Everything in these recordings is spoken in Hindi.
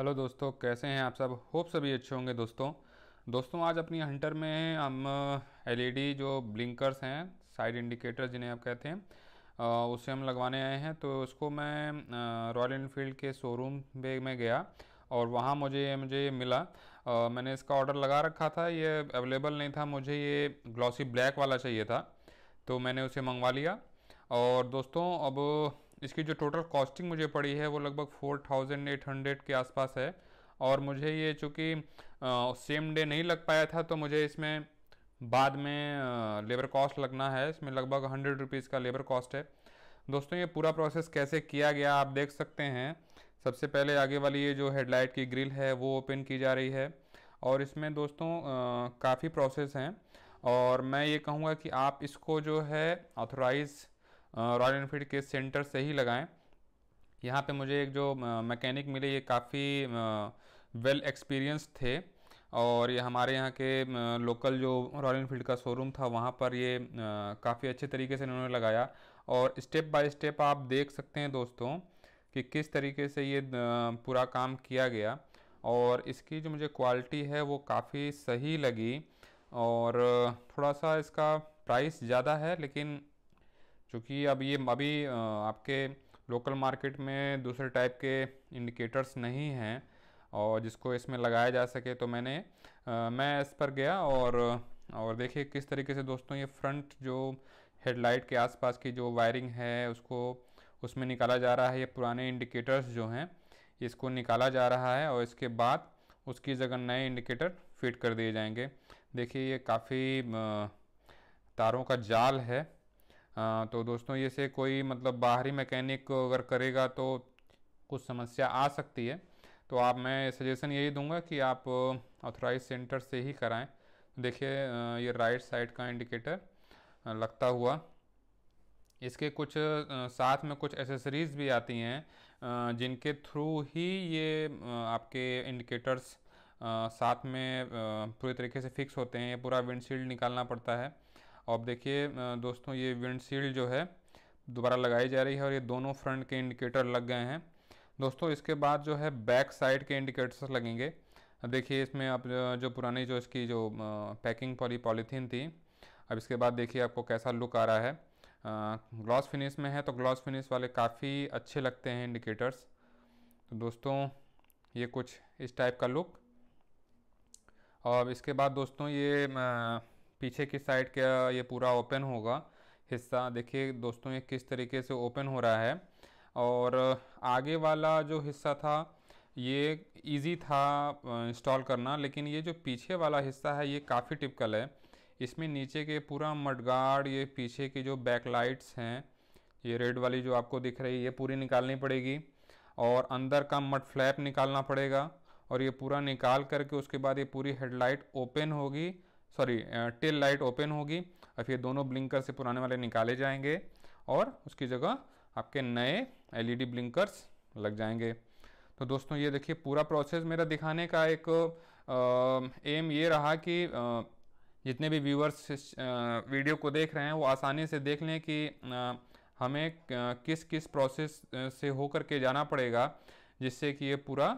हेलो दोस्तों कैसे हैं आप सब होप सभी अच्छे होंगे दोस्तों दोस्तों आज अपनी हंटर में हम एलईडी e जो ब्लिंकर्स हैं साइड इंडिकेटर जिन्हें आप कहते हैं उसे हम लगवाने आए हैं तो उसको मैं रॉयल इनफील्ड के शोरूम में गया और वहाँ मुझे मुझे ये मिला आ, मैंने इसका ऑर्डर लगा रखा था ये अवेलेबल नहीं था मुझे ये ग्लॉसी ब्लैक वाला चाहिए था तो मैंने उसे मंगवा लिया और दोस्तों अब इसकी जो टोटल कॉस्टिंग मुझे पड़ी है वो लगभग फोर थाउजेंड एट हंड्रेड के आसपास है और मुझे ये चूँकि सेम डे नहीं लग पाया था तो मुझे इसमें बाद में लेबर कॉस्ट लगना है इसमें लगभग हंड्रेड रुपीज़ का लेबर कॉस्ट है दोस्तों ये पूरा प्रोसेस कैसे किया गया आप देख सकते हैं सबसे पहले आगे वाली ये जो हेडलाइट की ग्रिल है वो ओपन की जा रही है और इसमें दोस्तों काफ़ी प्रोसेस हैं और मैं ये कहूँगा कि आप इसको जो है ऑथोराइज़ रॉयल इनफील्ड के सेंटर से ही लगाएं यहाँ पे मुझे एक जो मैकेनिक मिले ये काफ़ी वेल एक्सपीरियंस थे और ये हमारे यहाँ के लोकल जो रॉयल इनफील्ड का शोरूम था वहाँ पर ये काफ़ी अच्छे तरीके से इन्होंने लगाया और स्टेप बाय स्टेप आप देख सकते हैं दोस्तों कि किस तरीके से ये पूरा काम किया गया और इसकी जो मुझे क्वालिटी है वो काफ़ी सही लगी और थोड़ा सा इसका प्राइस ज़्यादा है लेकिन चूँकि अब ये अभी आपके लोकल मार्केट में दूसरे टाइप के इंडिकेटर्स नहीं हैं और जिसको इसमें लगाया जा सके तो मैंने आ, मैं इस पर गया और और देखिए किस तरीके से दोस्तों ये फ्रंट जो हेडलाइट के आसपास की जो वायरिंग है उसको उसमें निकाला जा रहा है ये पुराने इंडिकेटर्स जो हैं इसको निकाला जा रहा है और इसके बाद उसकी जगह नए इंडिकेटर फिट कर दिए जाएंगे देखिए ये काफ़ी तारों का जाल है आ, तो दोस्तों ये से कोई मतलब बाहरी मैकेनिक अगर करेगा तो कुछ समस्या आ सकती है तो आप मैं सजेशन यही दूंगा कि आप ऑथोराइज सेंटर से ही कराएं देखिए ये राइट साइड का इंडिकेटर लगता हुआ इसके कुछ साथ में कुछ एसेसरीज़ भी आती हैं जिनके थ्रू ही ये आपके इंडिकेटर्स साथ में पूरे तरीके से फिक्स होते हैं ये पूरा विंडशील्ड निकालना पड़ता है अब देखिए दोस्तों ये विंडशील्ड जो है दोबारा लगाई जा रही है और ये दोनों फ्रंट के इंडिकेटर लग गए हैं दोस्तों इसके बाद जो है बैक साइड के इंडिकेटर्स लगेंगे देखिए इसमें आप जो पुरानी जो इसकी जो पैकिंग पॉली पॉलीथीन थी अब इसके बाद देखिए आपको कैसा लुक आ रहा है ग्लॉस फिनिश में है तो ग्लॉस फिनिश वाले काफ़ी अच्छे लगते हैं इंडिकेटर्स तो दोस्तों ये कुछ इस टाइप का लुक और इसके बाद दोस्तों ये आ, पीछे की साइड का ये पूरा ओपन होगा हिस्सा देखिए दोस्तों ये किस तरीके से ओपन हो रहा है और आगे वाला जो हिस्सा था ये इजी था इंस्टॉल करना लेकिन ये जो पीछे वाला हिस्सा है ये काफ़ी टिपिकल है इसमें नीचे के पूरा मडगार्ड ये पीछे की जो बैक लाइट्स हैं ये रेड वाली जो आपको दिख रही है ये पूरी निकालनी पड़ेगी और अंदर का मड फ्लैप निकालना पड़ेगा और ये पूरा निकाल करके उसके बाद ये पूरी हेडलाइट ओपन होगी सॉरी टेल लाइट ओपन होगी और फिर दोनों ब्लिंकर से पुराने वाले निकाले जाएंगे और उसकी जगह आपके नए एलईडी ब्लिंकर्स e लग जाएंगे तो दोस्तों ये देखिए पूरा प्रोसेस मेरा दिखाने का एक एम ये रहा कि जितने भी व्यूअर्स वीडियो को देख रहे हैं वो आसानी से देख लें कि हमें किस किस प्रोसेस से होकर के जाना पड़ेगा जिससे कि ये पूरा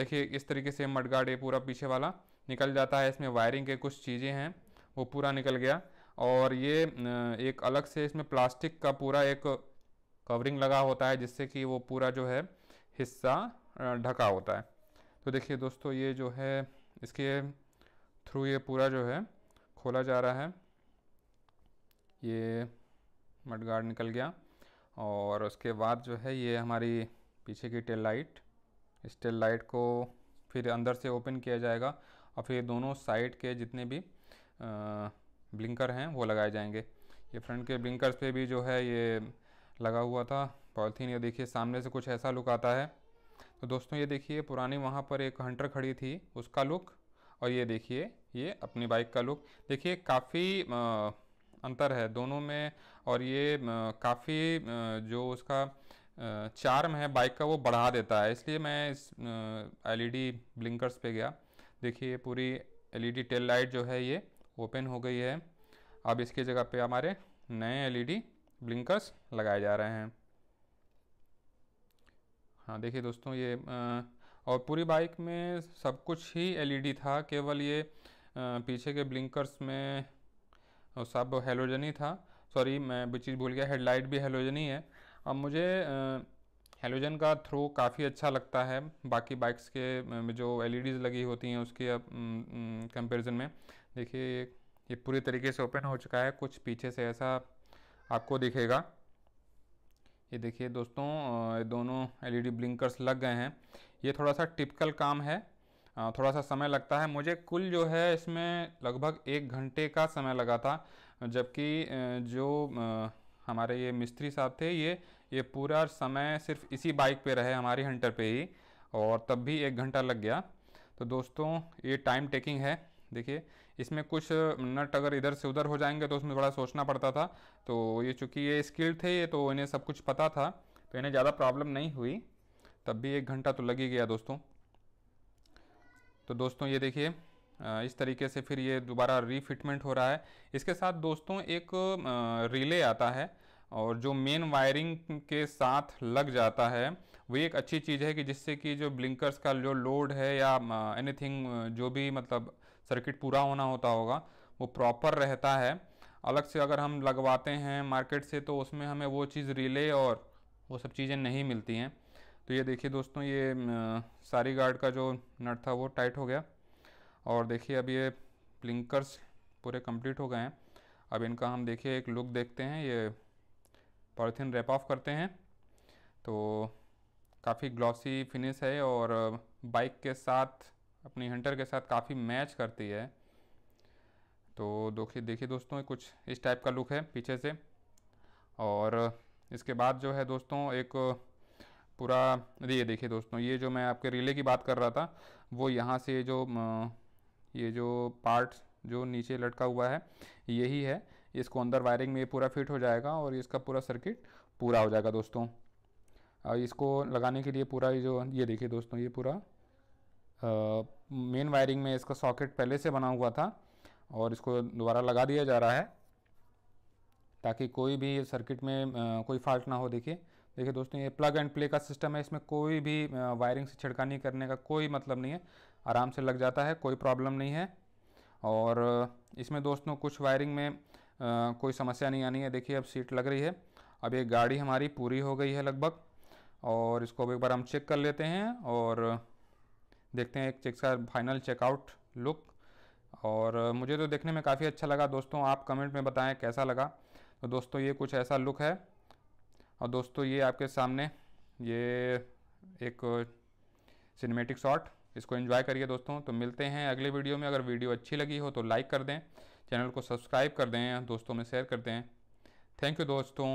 देखिए इस तरीके से मटगाड़े पूरा पीछे वाला निकल जाता है इसमें वायरिंग के कुछ चीज़ें हैं वो पूरा निकल गया और ये एक अलग से इसमें प्लास्टिक का पूरा एक कवरिंग लगा होता है जिससे कि वो पूरा जो है हिस्सा ढका होता है तो देखिए दोस्तों ये जो है इसके थ्रू ये पूरा जो है खोला जा रहा है ये मडगार्ड निकल गया और उसके बाद जो है ये हमारी पीछे की टेल लाइट इस टेल लाइट को फिर अंदर से ओपन किया जाएगा और फिर ये दोनों साइड के जितने भी ब्लिंकर हैं वो लगाए जाएंगे ये फ्रंट के ब्लिंकर्स पे भी जो है ये लगा हुआ था पॉलिथीन ये देखिए सामने से कुछ ऐसा लुक आता है तो दोस्तों ये देखिए पुरानी वहाँ पर एक हंटर खड़ी थी उसका लुक और ये देखिए ये अपनी बाइक का लुक देखिए काफ़ी अंतर है दोनों में और ये काफ़ी जो उसका चार्म है बाइक का वो बढ़ा देता है इसलिए मैं इस एलईडी ब्लिंकर्स पे गया देखिए ये पूरी एलईडी टेल लाइट जो है ये ओपन हो गई है अब इसकी जगह पे हमारे नए एलईडी ब्लिंकर्स e लगाए जा रहे हैं हाँ देखिए दोस्तों ये आ, और पूरी बाइक में सब कुछ ही एलईडी e था केवल ये आ, पीछे के ब्लिंकर्स में सब हेलोजनी था सॉरी मैं भी चीज़ भूल गया हेडलाइट भी हेलोजनी है अब मुझे आ, हेलोजन का थ्रो काफ़ी अच्छा लगता है बाकी बाइक्स के जो एलईडीज़ e लगी होती हैं उसके कंपैरिजन में देखिए ये पूरी तरीके से ओपन हो चुका है कुछ पीछे से ऐसा आपको दिखेगा ये देखिए दोस्तों ये दोनों एलईडी ब्लिंकर्स e लग गए हैं ये थोड़ा सा टिपिकल काम है थोड़ा सा समय लगता है मुझे कुल जो है इसमें लगभग एक घंटे का समय लगा था जबकि जो हमारे ये मिस्त्री साहब थे ये ये पूरा समय सिर्फ इसी बाइक पे रहे हमारी हंटर पे ही और तब भी एक घंटा लग गया तो दोस्तों ये टाइम टेकिंग है देखिए इसमें कुछ नट अगर इधर से उधर हो जाएंगे तो उसमें थोड़ा सोचना पड़ता था तो ये चूँकि ये स्किल्ड थे ये तो इन्हें सब कुछ पता था तो इन्हें ज़्यादा प्रॉब्लम नहीं हुई तब भी एक घंटा तो लग ही गया दोस्तों तो दोस्तों ये देखिए इस तरीके से फिर ये दोबारा रीफिटमेंट हो रहा है इसके साथ दोस्तों एक रिले आता है और जो मेन वायरिंग के साथ लग जाता है वो एक अच्छी चीज़ है कि जिससे कि जो ब्लिंकर्स का जो लोड है या एनीथिंग जो भी मतलब सर्किट पूरा होना होता होगा वो प्रॉपर रहता है अलग से अगर हम लगवाते हैं मार्केट से तो उसमें हमें वो चीज़ रिले और वो सब चीज़ें नहीं मिलती हैं तो ये देखिए दोस्तों ये सारी गार्ड का जो नट था वो टाइट हो गया और देखिए अब ये ब्लिंकर्स पूरे कंप्लीट हो गए हैं अब इनका हम देखिए एक लुक देखते हैं ये पॉलीथीन रैप ऑफ करते हैं तो काफ़ी ग्लॉसी फिनिश है और बाइक uh, के साथ अपनी हंटर के साथ काफ़ी मैच करती है तो देखिए देखिए दोस्तों कुछ इस टाइप का लुक है पीछे से और इसके बाद जो है दोस्तों एक uh, पूरा ये देखिए दोस्तों ये जो मैं आपके रिले की बात कर रहा था वो यहाँ से जो ये जो पार्ट uh, जो नीचे लटका हुआ है यही है इसको अंदर वायरिंग में ये पूरा फिट हो जाएगा और इसका पूरा सर्किट पूरा हो जाएगा दोस्तों इसको लगाने के लिए पूरा ये जो ये देखिए दोस्तों ये पूरा मेन वायरिंग में इसका सॉकेट पहले से बना हुआ था और इसको दोबारा लगा दिया जा रहा है ताकि कोई भी सर्किट में आ, कोई फॉल्ट ना हो देखिए देखिए दोस्तों ये प्लग एंड प्ले का सिस्टम है इसमें कोई भी आ, वायरिंग से छिड़कानी करने का कोई मतलब नहीं है आराम से लग जाता है कोई प्रॉब्लम नहीं है और इसमें दोस्तों कुछ वायरिंग में कोई समस्या नहीं आनी है देखिए अब सीट लग रही है अब ये गाड़ी हमारी पूरी हो गई है लगभग और इसको अब एक बार हम चेक कर लेते हैं और देखते हैं एक चेक का फाइनल चेकआउट लुक और मुझे तो देखने में काफ़ी अच्छा लगा दोस्तों आप कमेंट में बताएं कैसा लगा तो दोस्तों ये कुछ ऐसा लुक है और दोस्तों ये आपके सामने ये एक सिनेमेटिक शॉट इसको एंजॉय करिए दोस्तों तो मिलते हैं अगले वीडियो में अगर वीडियो अच्छी लगी हो तो लाइक कर दें चैनल को सब्सक्राइब कर दें दोस्तों में शेयर कर दें थैंक यू दोस्तों